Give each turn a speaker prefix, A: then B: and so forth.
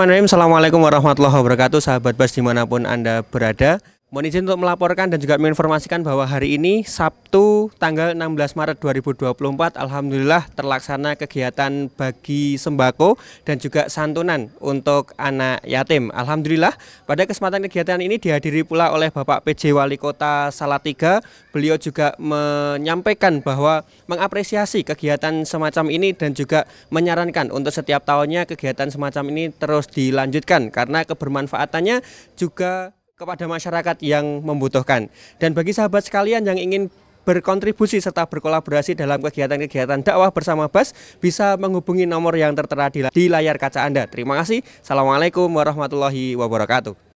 A: Bismillahirrahmanirrahim Assalamualaikum warahmatullahi wabarakatuh Sahabat Bas dimanapun Anda berada Mohon izin untuk melaporkan dan juga menginformasikan bahwa hari ini Sabtu tanggal 16 Maret 2024 Alhamdulillah terlaksana kegiatan bagi sembako dan juga santunan untuk anak yatim Alhamdulillah pada kesempatan kegiatan ini dihadiri pula oleh Bapak PJ Wali Kota Salatiga Beliau juga menyampaikan bahwa mengapresiasi kegiatan semacam ini dan juga menyarankan untuk setiap tahunnya kegiatan semacam ini terus dilanjutkan Karena kebermanfaatannya juga kepada masyarakat yang membutuhkan. Dan bagi sahabat sekalian yang ingin berkontribusi serta berkolaborasi dalam kegiatan-kegiatan dakwah bersama BAS bisa menghubungi nomor yang tertera di layar kaca Anda. Terima kasih. Assalamualaikum warahmatullahi wabarakatuh.